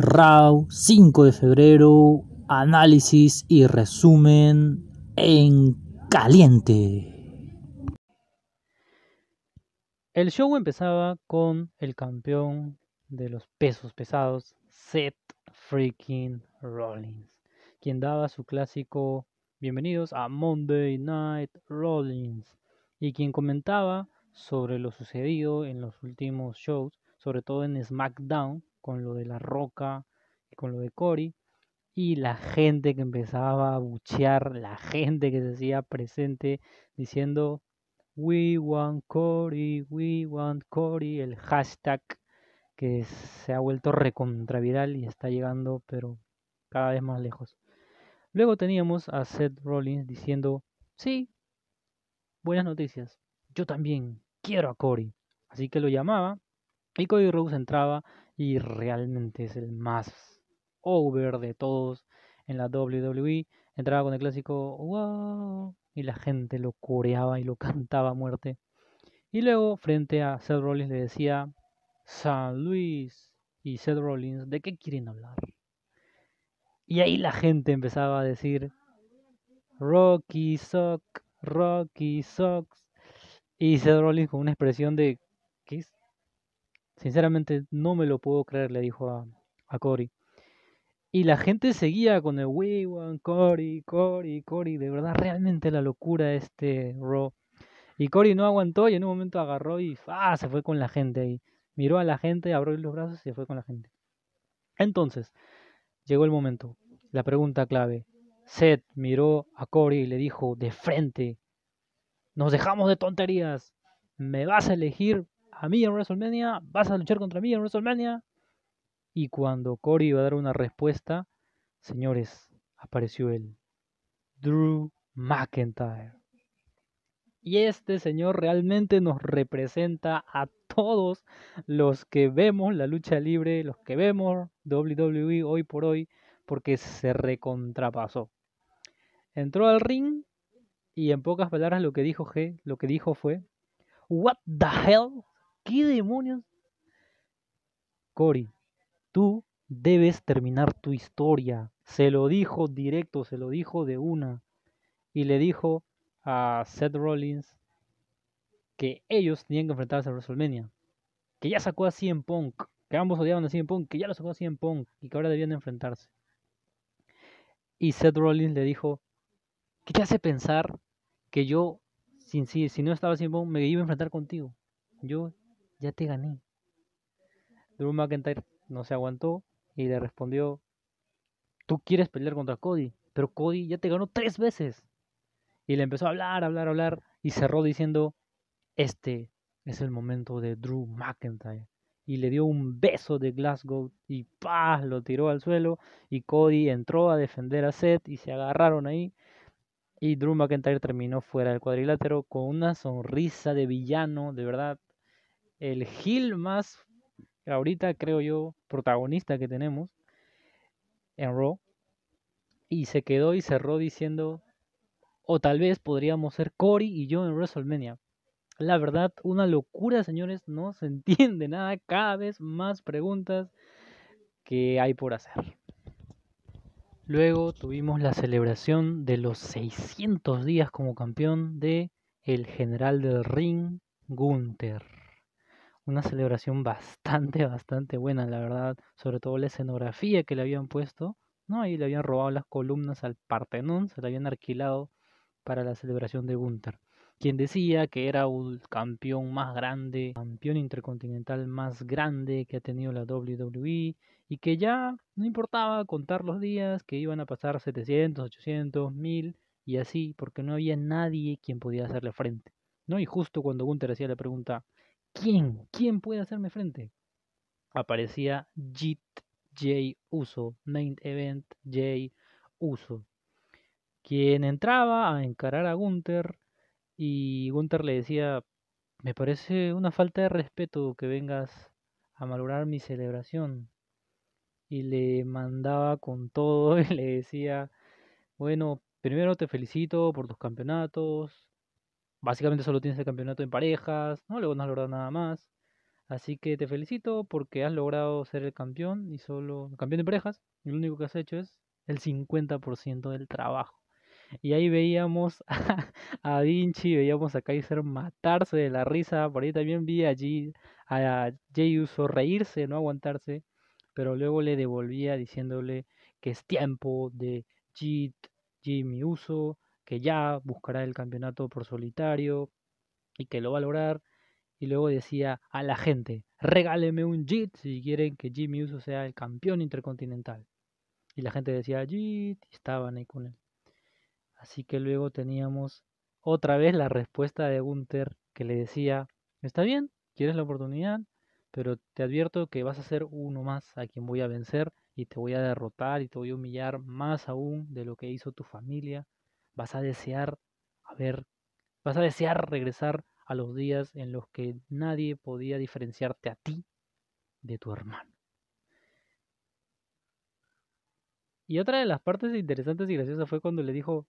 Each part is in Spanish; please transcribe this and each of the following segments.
RAW 5 de febrero, análisis y resumen en caliente. El show empezaba con el campeón de los pesos pesados, Seth freaking Rollins, quien daba su clásico Bienvenidos a Monday Night Rollins y quien comentaba sobre lo sucedido en los últimos shows, sobre todo en SmackDown, con lo de La Roca y con lo de Cory. Y la gente que empezaba a buchear, la gente que se hacía presente diciendo We want Cory, we want Cory, el hashtag que se ha vuelto recontraviral y está llegando pero cada vez más lejos. Luego teníamos a Seth Rollins diciendo, sí, buenas noticias, yo también quiero a Cory. Así que lo llamaba y Cody Rose entraba y realmente es el más over de todos en la WWE. Entraba con el clásico wow y la gente lo coreaba y lo cantaba a muerte. Y luego frente a Seth Rollins le decía San Luis y Seth Rollins, ¿de qué quieren hablar? Y ahí la gente empezaba a decir Rocky Sock, Rocky Socks. Y Seth Rollins con una expresión de ¿qué es Sinceramente no me lo puedo creer, le dijo a, Cory. Y la gente seguía con el We want Cory, Cory, Cory. De verdad, realmente la locura este Raw. Y Cory no aguantó y en un momento agarró y ah, se fue con la gente ahí. Miró a la gente, abrió los brazos y se fue con la gente. Entonces, llegó el momento. La pregunta clave. Seth miró a Cory y le dijo de frente, nos dejamos de tonterías, me vas a elegir a mí en WrestleMania, vas a luchar contra mí en WrestleMania. Y cuando Corey iba a dar una respuesta, señores, apareció el Drew McIntyre. Y este señor realmente nos representa a todos los que vemos la lucha libre, los que vemos WWE hoy por hoy, porque se recontrapasó. Entró al ring y en pocas palabras lo que dijo G, lo que dijo fue What the hell ¿qué demonios? Cory, tú debes terminar tu historia. Se lo dijo directo, se lo dijo de una. Y le dijo a Seth Rollins que ellos tenían que enfrentarse a WrestleMania. Que ya sacó a CM Punk. Que ambos odiaban a CM Punk. Que ya lo sacó a CM Punk. Y que ahora debían enfrentarse. Y Seth Rollins le dijo, ¿qué te hace pensar que yo, si, no estaba CM Punk, me iba a enfrentar contigo? Yo ya te gané. Drew McIntyre no se aguantó y le respondió, tú quieres pelear contra Cody, pero Cody ya te ganó tres veces. Y le empezó a hablar, hablar, hablar y cerró diciendo, este es el momento de Drew McIntyre. Y le dio un beso de Glasgow y ¡pah! lo tiró al suelo. Y Cody entró a defender a Seth y se agarraron ahí. Y Drew McIntyre terminó fuera del cuadrilátero con una sonrisa de villano, de verdad el Gil más ahorita creo yo protagonista que tenemos en Raw y se quedó y cerró diciendo o tal vez podríamos ser Cory y yo en WrestleMania. La verdad, una locura, señores, no se entiende nada, cada vez más preguntas que hay por hacer. Luego tuvimos la celebración de los 600 días como campeón de el general del ring Gunther una celebración bastante, bastante buena, la verdad. Sobre todo la escenografía que le habían puesto, ¿no? Ahí le habían robado las columnas al Partenón, se la habían alquilado para la celebración de Gunther, quien decía que era un campeón más grande, campeón intercontinental más grande que ha tenido la WWE y que ya no importaba contar los días, que iban a pasar 700, 800, 1000 y así, porque no había nadie quien podía hacerle frente. ¿No? Y justo cuando Gunther hacía la pregunta, ¿quién? ¿Quién puede hacerme frente? Aparecía JIT, J Uso, Main Event J Uso, quien entraba a encarar a Gunther y Gunther le decía, me parece una falta de respeto que vengas a malograr mi celebración. Y le mandaba con todo y le decía, bueno, primero te felicito por tus campeonatos, básicamente solo tienes el campeonato en parejas, ¿no? Luego no has logrado nada más. Así que te felicito porque has logrado ser el campeón y solo campeón de parejas. Y lo único que has hecho es el 50% del trabajo. Y ahí veíamos a, a, Vinci, veíamos a Kaiser matarse de la risa. Por ahí también vi allí a Jay Uso reírse, no aguantarse. Pero luego le devolvía diciéndole que es tiempo de Jit, Jimmy Uso, que ya buscará el campeonato por solitario y que lo va a lograr. Y luego decía a la gente, regáleme un JIT si quieren que Jimmy Uso sea el campeón intercontinental. Y la gente decía JIT y estaban ahí con él. Así que luego teníamos otra vez la respuesta de Gunther que le decía, está bien, quieres la oportunidad, pero te advierto que vas a ser uno más a quien voy a vencer y te voy a derrotar y te voy a humillar más aún de lo que hizo tu familia vas a desear a ver, vas a desear regresar a los días en los que nadie podía diferenciarte a ti de tu hermano. Y otra de las partes interesantes y graciosas fue cuando le dijo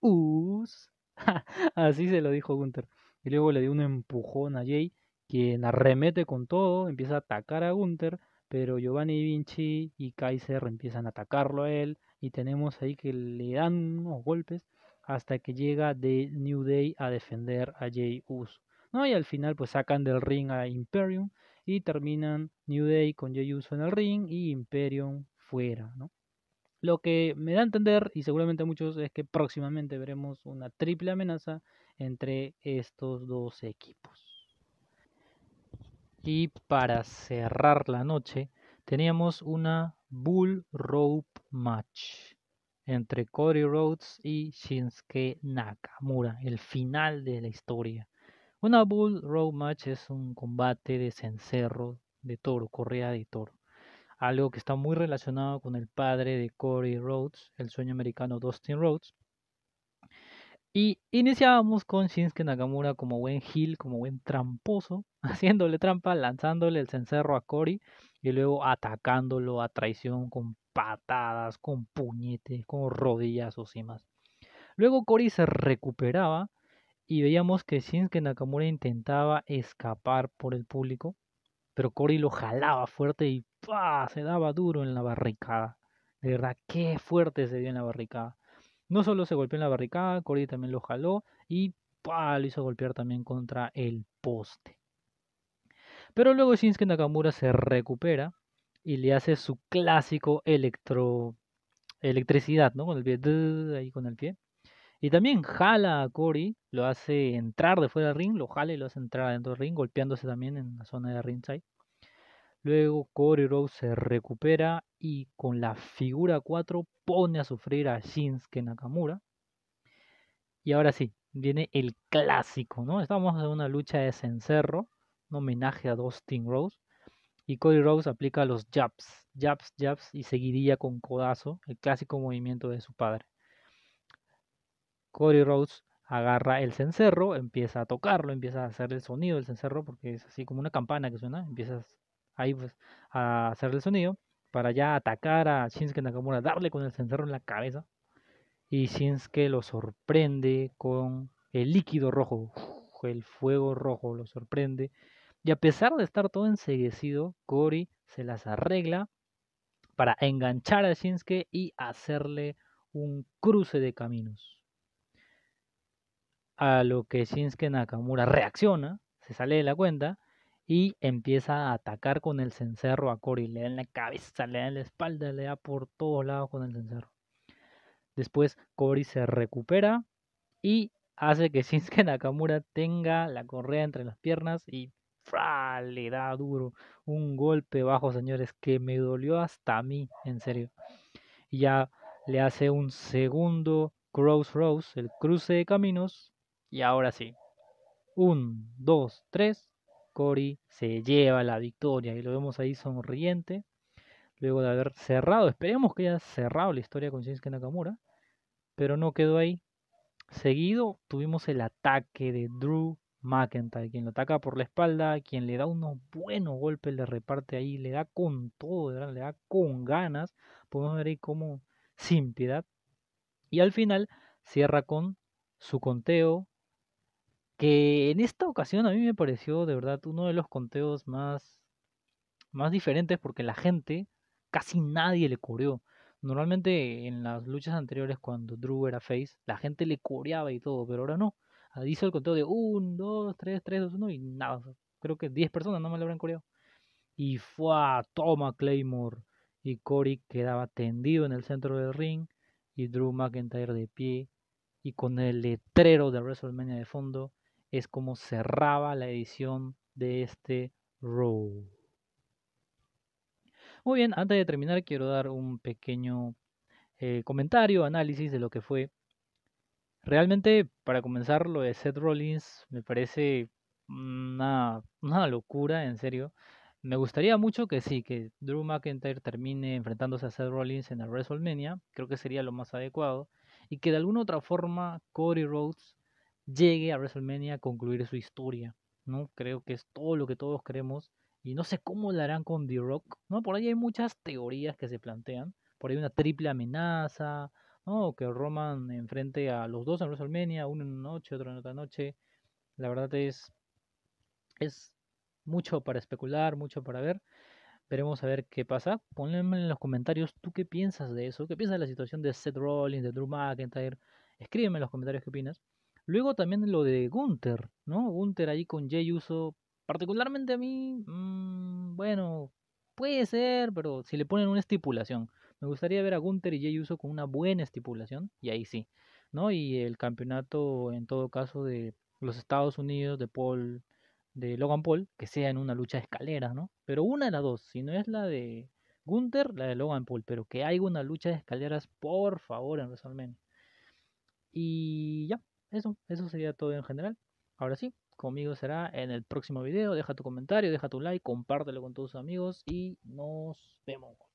Us. Así se lo dijo Gunther. Y luego le dio un empujón a Jay, quien arremete con todo, empieza a atacar a Gunther, pero Giovanni Vinci y Kaiser empiezan a atacarlo a él y tenemos ahí que le dan unos golpes hasta que llega de New Day a defender a Jay Uso. ¿no? Y al final pues sacan del ring a Imperium y terminan New Day con Jay Uso en el ring y Imperium fuera. Lo que me da a entender, y seguramente a muchos, es que próximamente veremos una triple amenaza entre estos dos equipos. Y para cerrar la noche, teníamos una Bull Rope Match entre Cody Rhodes y Shinsuke Nakamura, el final de la historia. Una Bull Rope Match es un combate de cencerro de toro, correa de toro. Algo que está muy relacionado con el padre de Cody Rhodes, el sueño americano Dustin Rhodes. Y iniciábamos con Shinsuke Nakamura como buen heel, como buen tramposo, haciéndole trampa, lanzándole el cencerro a Cody y luego atacándolo a traición con patadas, con puñetes, con rodillazos y más. Luego Cory se recuperaba y veíamos que Shinsuke Nakamura intentaba escapar por el público, pero Cory lo jalaba fuerte y se daba duro en la barricada. De verdad, qué fuerte se dio en la barricada. No solo se golpeó en la barricada, Cory también lo jaló y lo hizo golpear también contra el poste. Pero luego Shinsuke Nakamura se recupera y le hace su clásico electro electricidad, ¿no? Con el pie, ahí con el pie. Y también jala a Cory, lo hace entrar de fuera del ring, lo jala y lo hace entrar dentro del ring, golpeándose también en la zona de ringside. Luego Cory Rose se recupera y con la figura 4 pone a sufrir a Shinsuke Nakamura. Y ahora sí, viene el clásico, ¿no? Estamos en una lucha de cencerro homenaje a Dustin Rose. Y Cody Rose aplica los jabs, jabs, jabs y seguiría con codazo, el clásico movimiento de su padre. Cody rose agarra el cencerro, empieza a tocarlo, empieza a hacer el sonido del cencerro, porque es así como una campana que suena, empiezas ahí pues a hacer el sonido para ya atacar a Shinsuke Nakamura, darle con el cencerro en la cabeza. Y Shinsuke lo sorprende con el líquido rojo, el fuego rojo lo sorprende y a pesar de estar todo enseguecido, cory se las arregla para enganchar a Shinsuke y hacerle un cruce de caminos. A lo que Shinsuke Nakamura reacciona, se sale de la cuenta y empieza a atacar con el cencerro a Cory. Le da en la cabeza, le da en la espalda, le da por todos lados con el cencerro. Después Cory se recupera y hace que Shinsuke Nakamura tenga la correa entre las piernas y le da duro. Un golpe bajo, señores, que me dolió hasta a mí, en serio. Y ya le hace un segundo crossroads, el cruce de caminos. Y ahora sí. Un, dos, tres. Cory se lleva la victoria y lo vemos ahí sonriente. Luego de haber cerrado, esperemos que haya cerrado la historia con Shinsuke Nakamura. Pero no quedó ahí. Seguido tuvimos el ataque de Drew McIntyre, quien lo ataca por la espalda, quien le da unos buenos golpes, le reparte ahí, le da con todo, ¿verdad? le da con ganas. Podemos ver ahí como sin piedad. Y al final cierra con su conteo, que en esta ocasión a mí me pareció de verdad uno de los conteos más, más diferentes porque la gente, casi nadie le cubrió. Normalmente en las luchas anteriores cuando Drew era face, la gente le coreaba y todo, pero ahora no hizo el conteo de 1, 2, 3, 3, 2, 1 y nada. Creo que 10 personas no me lo habrán coreado. Y fue a toma Claymore. Y Cory quedaba tendido en el centro del ring. Y Drew McIntyre de pie. Y con el letrero de WrestleMania de fondo. Es como cerraba la edición de este Raw. Muy bien, antes de terminar quiero dar un pequeño eh, comentario, análisis de lo que fue Realmente, para comenzar, lo de Seth Rollins me parece una, locura, en serio. Me gustaría mucho que sí, que Drew McIntyre termine enfrentándose a Seth Rollins en el WrestleMania. Creo que sería lo más adecuado. Y que de alguna otra forma Cody Rhodes llegue a WrestleMania a concluir su historia. ¿no? Creo que es todo lo que todos queremos. Y no sé cómo lo harán con The Rock. ¿no? Por ahí hay muchas teorías que se plantean. Por ahí una triple amenaza que Roman enfrente a los dos en WrestleMania, uno en una noche, otro en otra noche. La verdad es, es mucho para especular, mucho para ver. Veremos a ver qué pasa. Ponme en los comentarios tú qué piensas de eso, qué piensas de la situación de Seth Rollins, de Drew McIntyre. Escríbeme en los comentarios qué opinas. Luego también lo de Gunther, ¿no? Gunther ahí con Jay Uso. Particularmente a mí, mm, bueno, puede ser, pero si le ponen una estipulación. Me gustaría ver a Gunter y Jay Uso con una buena estipulación, y ahí sí, ¿no? Y el campeonato, en todo caso, de los Estados Unidos, de Paul, de Logan Paul, que sea en una lucha de escaleras, ¿no? Pero una de las dos, si no es la de Gunter, la de Logan Paul, pero que haya una lucha de escaleras, por favor, en WrestleMania. Y ya, eso, eso sería todo en general. Ahora sí, conmigo será en el próximo video. Deja tu comentario, deja tu like, compártelo con todos tus amigos y nos vemos.